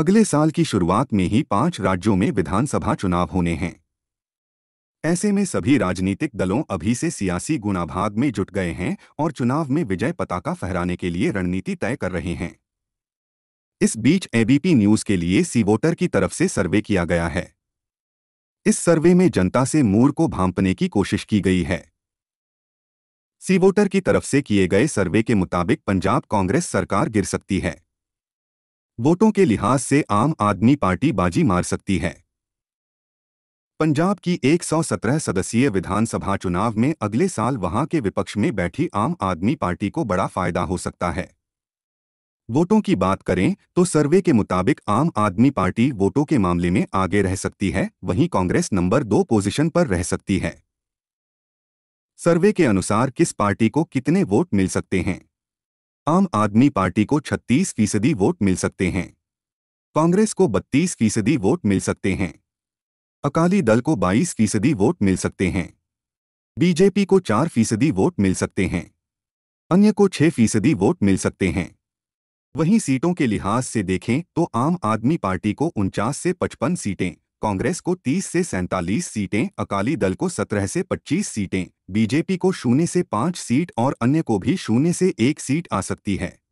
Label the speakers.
Speaker 1: अगले साल की शुरुआत में ही पांच राज्यों में विधानसभा चुनाव होने हैं ऐसे में सभी राजनीतिक दलों अभी से सियासी गुनाभाग में जुट गए हैं और चुनाव में विजय पताका फहराने के लिए रणनीति तय कर रहे हैं इस बीच एबीपी न्यूज के लिए सी वोटर की तरफ से सर्वे किया गया है इस सर्वे में जनता से मूर को भांपने की कोशिश की गई है सी वोटर की तरफ से किए गए सर्वे के मुताबिक पंजाब कांग्रेस सरकार गिर सकती है वोटों के लिहाज से आम आदमी पार्टी बाजी मार सकती है पंजाब की 117 सदस्यीय विधानसभा चुनाव में अगले साल वहां के विपक्ष में बैठी आम आदमी पार्टी को बड़ा फायदा हो सकता है वोटों की बात करें तो सर्वे के मुताबिक आम आदमी पार्टी वोटों के मामले में आगे रह सकती है वहीं कांग्रेस नंबर दो पोजीशन पर रह सकती है सर्वे के अनुसार किस पार्टी को कितने वोट मिल सकते हैं आम आदमी पार्टी को 36 फीसदी वोट मिल सकते हैं कांग्रेस को 32 फीसदी वोट मिल सकते हैं अकाली दल को 22 फीसदी वोट मिल सकते हैं बीजेपी को 4 फीसदी वोट मिल सकते हैं अन्य को 6 फीसदी वोट मिल सकते हैं वहीं सीटों के लिहाज से देखें तो आम आदमी पार्टी को उनचास से पचपन सीटें कांग्रेस को 30 से सैंतालीस सीटें अकाली दल को 17 से 25 सीटें बीजेपी को शून्य से पाँच सीट और अन्य को भी शून्य से एक सीट आ सकती है